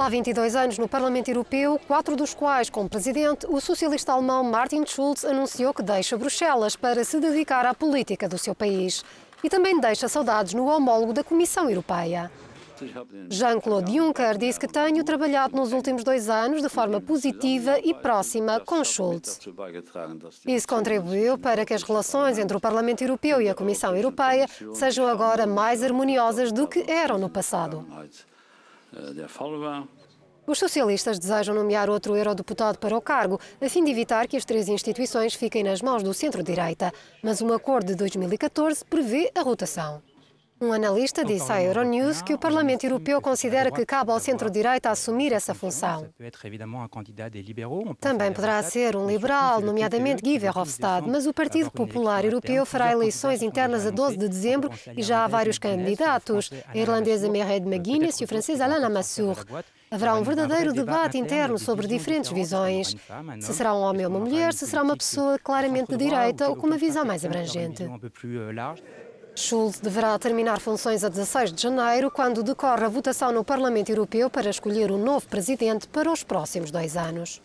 Há 22 anos no Parlamento Europeu, quatro dos quais como presidente, o socialista alemão Martin Schulz anunciou que deixa Bruxelas para se dedicar à política do seu país. E também deixa saudades no homólogo da Comissão Europeia. Jean-Claude Juncker disse que tenho trabalhado nos últimos dois anos de forma positiva e próxima com Schulz. Isso contribuiu para que as relações entre o Parlamento Europeu e a Comissão Europeia sejam agora mais harmoniosas do que eram no passado. Eh, der Fall war. Os socialistas desejam nomear outro eurodeputado para o cargo, a fim de evitar que as três instituições fiquem nas mãos do centro-direita. Mas um acordo de 2014 prevê a rotação. Um analista então, disse à Euronews que o Parlamento Europeu considera que cabe ao centro-direita assumir essa função. Também poderá ser um liberal, nomeadamente Guy Verhofstadt, mas o Partido Popular Europeu fará eleições internas a 12 de dezembro e já há vários candidatos, a irlandesa Mairead McGuinness e o francês Alain Lamassur. Haverá um verdadeiro debate interno sobre diferentes visões. Se será um homem ou uma mulher, se será uma pessoa claramente de direita ou com uma visão mais abrangente. Schulz deverá terminar funções a 16 de janeiro, quando decorre a votação no Parlamento Europeu para escolher o novo presidente para os próximos dois anos.